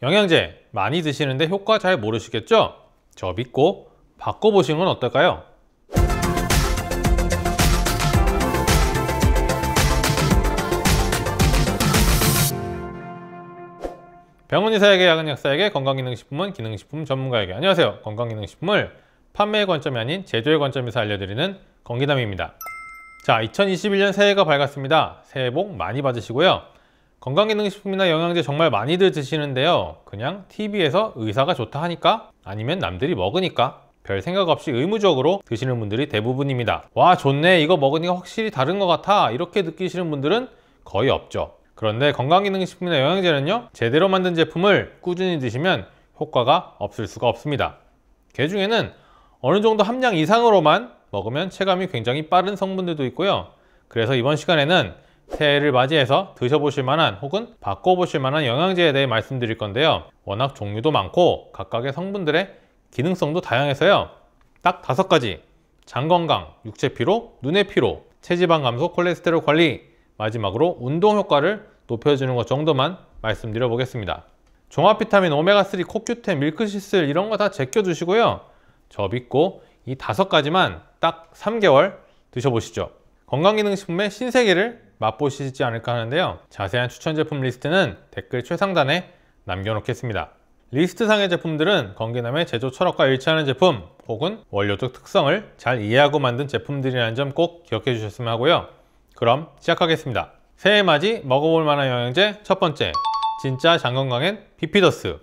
영양제 많이 드시는데 효과 잘 모르시겠죠? 저 믿고 바꿔보시는 건 어떨까요? 병원 의사에게 약은 약사에게 건강기능식품은 기능식품 전문가에게 안녕하세요 건강기능식품을 판매의 관점이 아닌 제조의 관점에서 알려드리는 건기담입니다자 2021년 새해가 밝았습니다 새해 복 많이 받으시고요 건강기능식품이나 영양제 정말 많이들 드시는데요 그냥 TV에서 의사가 좋다 하니까 아니면 남들이 먹으니까 별 생각 없이 의무적으로 드시는 분들이 대부분입니다 와 좋네 이거 먹으니까 확실히 다른 것 같아 이렇게 느끼시는 분들은 거의 없죠 그런데 건강기능식품이나 영양제는요 제대로 만든 제품을 꾸준히 드시면 효과가 없을 수가 없습니다 개 그 중에는 어느 정도 함량 이상으로만 먹으면 체감이 굉장히 빠른 성분들도 있고요 그래서 이번 시간에는 새해를 맞이해서 드셔보실 만한 혹은 바꿔보실 만한 영양제에 대해 말씀드릴 건데요 워낙 종류도 많고 각각의 성분들의 기능성도 다양해서요 딱 다섯 가지 장건강, 육체 피로, 눈의 피로, 체지방 감소, 콜레스테롤 관리 마지막으로 운동 효과를 높여주는 것 정도만 말씀드려 보겠습니다 종합 비타민 오메가3, 코큐텐, 밀크시슬 이런 거 다 제껴주시고요 저 믿고 이 다섯 가지만 딱 3개월 드셔보시죠 건강기능식품의 신세계를 맛보시지 않을까 하는데요 자세한 추천 제품 리스트는 댓글 최상단에 남겨놓겠습니다 리스트상의 제품들은 건기남의 제조 철학과 일치하는 제품 혹은 원료적 특성을 잘 이해하고 만든 제품들이라는 점 꼭 기억해 주셨으면 하고요 그럼 시작하겠습니다 새해 맞이 먹어볼 만한 영양제 첫 번째 진짜 장건강엔 비피더스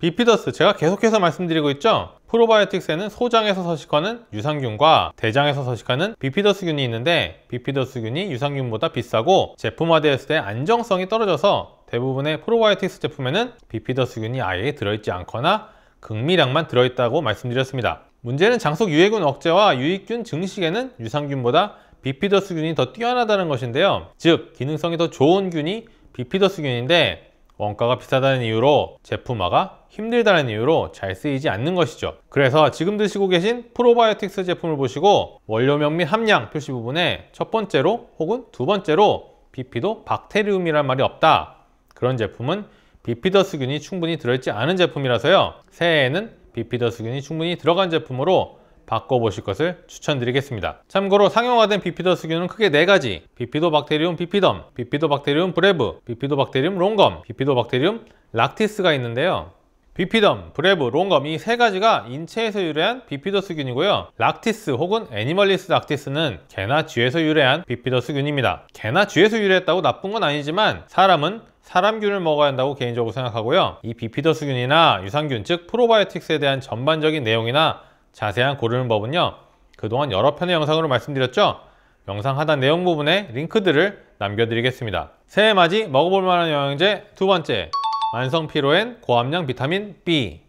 비피더스 제가 계속해서 말씀드리고 있죠 프로바이오틱스에는 소장에서 서식하는 유산균과 대장에서 서식하는 비피더스균이 있는데 비피더스균이 유산균보다 비싸고 제품화되었을 때 안정성이 떨어져서 대부분의 프로바이오틱스 제품에는 비피더스균이 아예 들어있지 않거나 극미량만 들어있다고 말씀드렸습니다. 문제는 장속 유해균 억제와 유익균 증식에는 유산균보다 비피더스균이 더 뛰어나다는 것인데요. 즉 기능성이 더 좋은 균이 비피더스균인데 원가가 비싸다는 이유로 제품화가 힘들다는 이유로 잘 쓰이지 않는 것이죠 그래서 지금 드시고 계신 프로바이오틱스 제품을 보시고 원료명 및 함량 표시 부분에 첫 번째로 혹은 두 번째로 비피도 박테리움이란 말이 없다 그런 제품은 비피더스균이 충분히 들어있지 않은 제품이라서요 새해에는 비피더스균이 충분히 들어간 제품으로 바꿔보실 것을 추천드리겠습니다. 참고로 상용화된 비피더 수균은 크게 네가지 비피도박테리움 비피덤, 비피도박테리움 브레브, 비피도박테리움 롱검, 비피도박테리움 락티스가 있는데요. 비피덤, 브레브, 롱검 이 세 가지가 인체에서 유래한 비피더스균이고요. 락티스 혹은 애니멀리스 락티스는 개나 쥐에서 유래한 비피더스균입니다. 개나 쥐에서 유래했다고 나쁜 건 아니지만 사람은 사람균을 먹어야 한다고 개인적으로 생각하고요. 이 비피더스균이나 유산균 즉 프로바이오틱스에 대한 전반적인 내용이나 자세한 고르는 법은요. 그동안 여러 편의 영상으로 말씀드렸죠? 영상 하단 내용 부분에 링크들을 남겨드리겠습니다. 새해 맞이 먹어볼 만한 영양제 두 번째, 만성 피로엔 고함량 비타민 B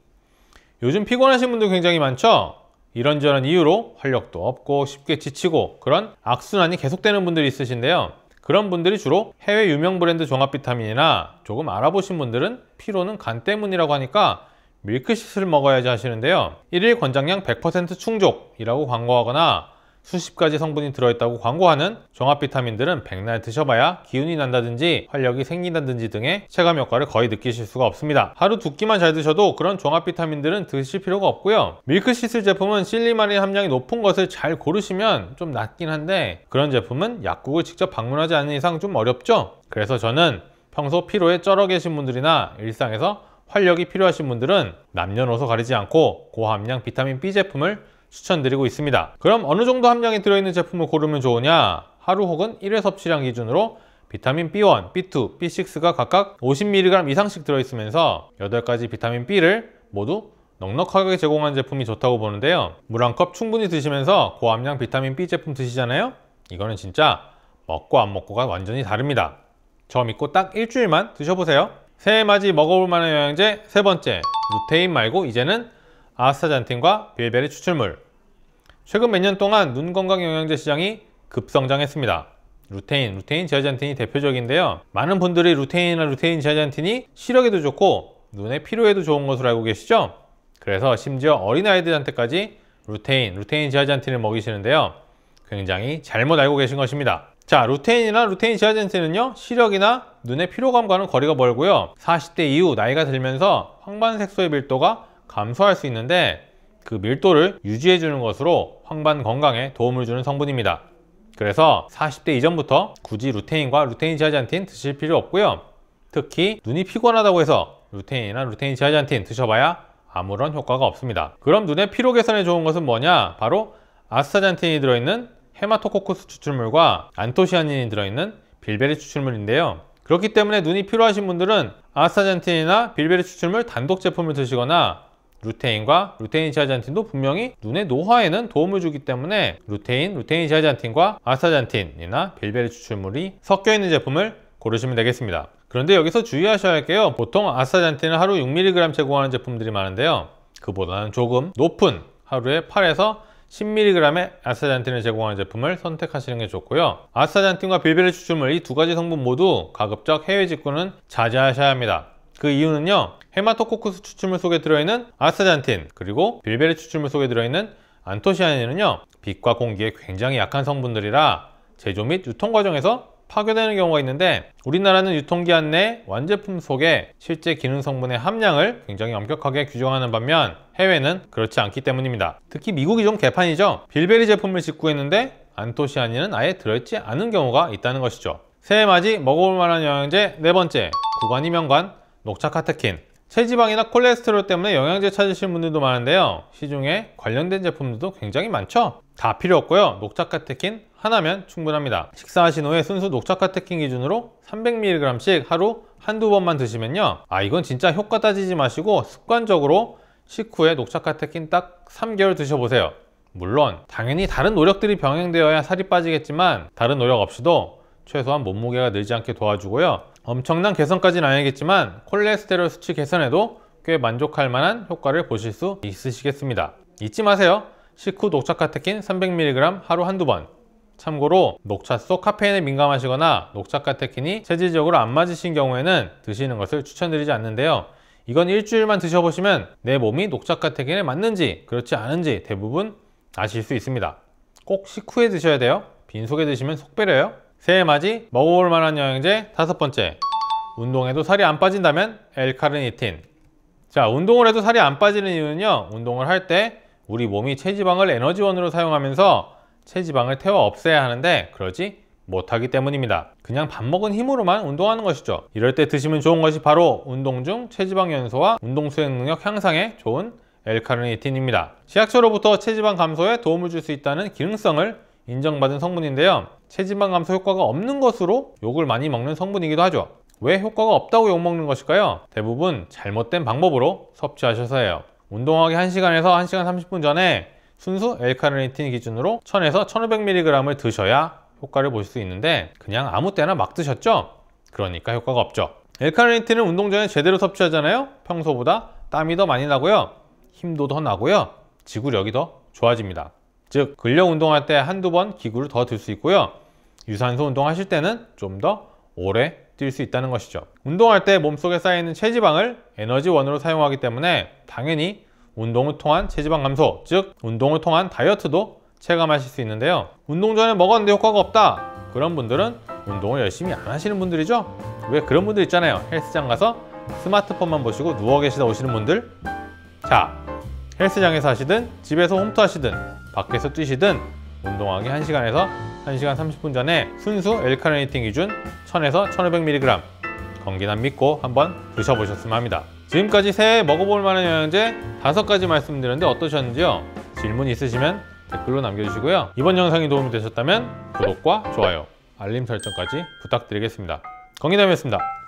요즘 피곤하신 분들 굉장히 많죠? 이런저런 이유로 활력도 없고 쉽게 지치고 그런 악순환이 계속되는 분들이 있으신데요. 그런 분들이 주로 해외 유명 브랜드 종합 비타민이나 조금 알아보신 분들은 피로는 간 때문이라고 하니까 밀크시슬 먹어야지 하시는데요. 1일 권장량 100% 충족이라고 광고하거나 수십 가지 성분이 들어있다고 광고하는 종합 비타민들은 백날 드셔봐야 기운이 난다든지 활력이 생긴다든지 등의 체감 효과를 거의 느끼실 수가 없습니다. 하루 두 끼만 잘 드셔도 그런 종합 비타민들은 드실 필요가 없고요. 밀크시슬 제품은 실리마린 함량이 높은 것을 잘 고르시면 좀 낫긴 한데 그런 제품은 약국을 직접 방문하지 않는 이상 좀 어렵죠? 그래서 저는 평소 피로에 쩔어 계신 분들이나 일상에서 활력이 필요하신 분들은 남녀노소 가리지 않고 고함량 비타민 B 제품을 추천드리고 있습니다. 그럼 어느 정도 함량이 들어있는 제품을 고르면 좋으냐? 하루 혹은 1회 섭취량 기준으로 비타민 B1, B2, B6가 각각 50mg 이상씩 들어있으면서 8가지 비타민 B를 모두 넉넉하게 제공한 제품이 좋다고 보는데요. 물 한 컵 충분히 드시면서 고함량 비타민 B 제품 드시잖아요? 이거는 진짜 먹고 안 먹고가 완전히 다릅니다. 저 믿고 딱 일주일만 드셔보세요. 새해 맞이 먹어볼 만한 영양제 세 번째 루테인 말고 이제는 아스타잔틴과 빌벨의 추출물 최근 몇 년 동안 눈 건강 영양제 시장이 급성장했습니다 루테인, 루테인 지아잔틴이 대표적인데요 많은 분들이 루테인이나 루테인 지아잔틴이 시력에도 좋고 눈의 피로에도 좋은 것으로 알고 계시죠? 그래서 심지어 어린아이들한테까지 루테인, 루테인 지아잔틴을 먹이시는데요 굉장히 잘못 알고 계신 것입니다 자, 루테인이나 루테인 지아잔틴은요 시력이나 눈의 피로감과는 거리가 멀고요 40대 이후 나이가 들면서 황반색소의 밀도가 감소할 수 있는데 그 밀도를 유지해주는 것으로 황반 건강에 도움을 주는 성분입니다 그래서 40대 이전부터 굳이 루테인과 루테인 지아잔틴 드실 필요 없고요 특히 눈이 피곤하다고 해서 루테인이나 루테인 지아잔틴 드셔봐야 아무런 효과가 없습니다 그럼 눈의 피로 개선에 좋은 것은 뭐냐 바로 아스타잔틴이 들어있는 헤마토코쿠스 추출물과 안토시아닌이 들어있는 빌베리 추출물인데요 그렇기 때문에 눈이 필요하신 분들은 아스타잔틴이나 빌베르 추출물 단독 제품을 드시거나 루테인과 루테인 지아잔틴도 분명히 눈의 노화에는 도움을 주기 때문에 루테인, 루테인 지아잔틴과 아스타잔틴이나 빌베르 추출물이 섞여 있는 제품을 고르시면 되겠습니다. 그런데 여기서 주의하셔야 할 게요. 보통 아스타잔틴은 하루 6mg 제공하는 제품들이 많은데요. 그보다는 조금 높은 하루에 8에서 10mg의 아스타잔틴을 제공하는 제품을 선택하시는 게 좋고요. 아스타잔틴과 빌베르 추출물 이 두 가지 성분 모두 가급적 해외 직구는 자제하셔야 합니다. 그 이유는요. 헤마토코쿠스 추출물 속에 들어있는 아스타잔틴 그리고 빌베르 추출물 속에 들어있는 안토시아닌은요. 빛과 공기에 굉장히 약한 성분들이라 제조 및 유통 과정에서 파괴되는 경우가 있는데 우리나라는 유통기한 내 완제품 속에 실제 기능 성분의 함량을 굉장히 엄격하게 규정하는 반면 해외는 그렇지 않기 때문입니다. 특히 미국이 좀 개판이죠. 빌베리 제품을 직구했는데 안토시아닌은 아예 들어있지 않은 경우가 있다는 것이죠. 새해 맞이 먹어볼 만한 영양제 네 번째 구간이면관 녹차 카테킨 체지방이나 콜레스테롤 때문에 영양제 찾으시는 분들도 많은데요 시중에 관련된 제품들도 굉장히 많죠 다 필요 없고요 녹차카테킨 하나면 충분합니다 식사하신 후에 순수 녹차카테킨 기준으로 300mg씩 하루 한두 번만 드시면요 아 이건 진짜 효과 따지지 마시고 습관적으로 식후에 녹차카테킨 딱 3개월 드셔보세요 물론 당연히 다른 노력들이 병행되어야 살이 빠지겠지만 다른 노력 없이도 최소한 몸무게가 늘지 않게 도와주고요 엄청난 개선까지는 아니겠지만 콜레스테롤 수치 개선에도 꽤 만족할 만한 효과를 보실 수 있으시겠습니다. 잊지 마세요. 식후 녹차 카테킨 300mg 하루 한두 번 참고로 녹차 속 카페인에 민감하시거나 녹차 카테킨이 체질적으로 안 맞으신 경우에는 드시는 것을 추천드리지 않는데요. 이건 일주일만 드셔보시면 내 몸이 녹차 카테킨에 맞는지 그렇지 않은지 대부분 아실 수 있습니다. 꼭 식후에 드셔야 돼요. 빈속에 드시면 속 베려요. 새해 맞이 먹어볼 만한 영양제 다섯 번째 운동해도 살이 안 빠진다면 엘카르니틴 자 운동을 해도 살이 안 빠지는 이유는요 운동을 할 때 우리 몸이 체지방을 에너지원으로 사용하면서 체지방을 태워 없애야 하는데 그러지 못하기 때문입니다 그냥 밥 먹은 힘으로만 운동하는 것이죠 이럴 때 드시면 좋은 것이 바로 운동 중 체지방 연소와 운동 수행 능력 향상에 좋은 엘카르니틴입니다 치약초로부터 체지방 감소에 도움을 줄 수 있다는 기능성을 인정받은 성분인데요 체지방 감소 효과가 없는 것으로 욕을 많이 먹는 성분이기도 하죠 왜 효과가 없다고 욕먹는 것일까요? 대부분 잘못된 방법으로 섭취하셔서예요 운동하기 1시간에서 1시간 30분 전에 순수 엘카르니틴 기준으로 1000에서 1500mg을 드셔야 효과를 보실 수 있는데 그냥 아무 때나 막 드셨죠? 그러니까 효과가 없죠 엘카르니틴은 운동 전에 제대로 섭취하잖아요 평소보다 땀이 더 많이 나고요 힘도 더 나고요 지구력이 더 좋아집니다 즉 근력 운동할 때 한두 번 기구를 더 들 수 있고요. 유산소 운동하실 때는 좀 더 오래 뛸 수 있다는 것이죠. 운동할 때 몸속에 쌓이는 체지방을 에너지원으로 사용하기 때문에 당연히 운동을 통한 체지방 감소, 즉 운동을 통한 다이어트도 체감하실 수 있는데요. 운동 전에 먹었는데 효과가 없다. 그런 분들은 운동을 열심히 안 하시는 분들이죠. 왜 그런 분들 있잖아요. 헬스장 가서 스마트폰만 보시고 누워 계시다 오시는 분들. 자, 헬스장에서 하시든 집에서 홈트 하시든 밖에서 뛰시든 운동하기 1시간에서 1시간 30분 전에 순수 엘카르니틴 기준 1000에서 1500mg 건기남 믿고 한번 드셔보셨으면 합니다. 지금까지 새해 먹어볼 만한 영양제 5가지 말씀드렸는데 어떠셨는지요? 질문 있으시면 댓글로 남겨주시고요. 이번 영상이 도움이 되셨다면 구독과 좋아요, 알림 설정까지 부탁드리겠습니다. 건기남이었습니다.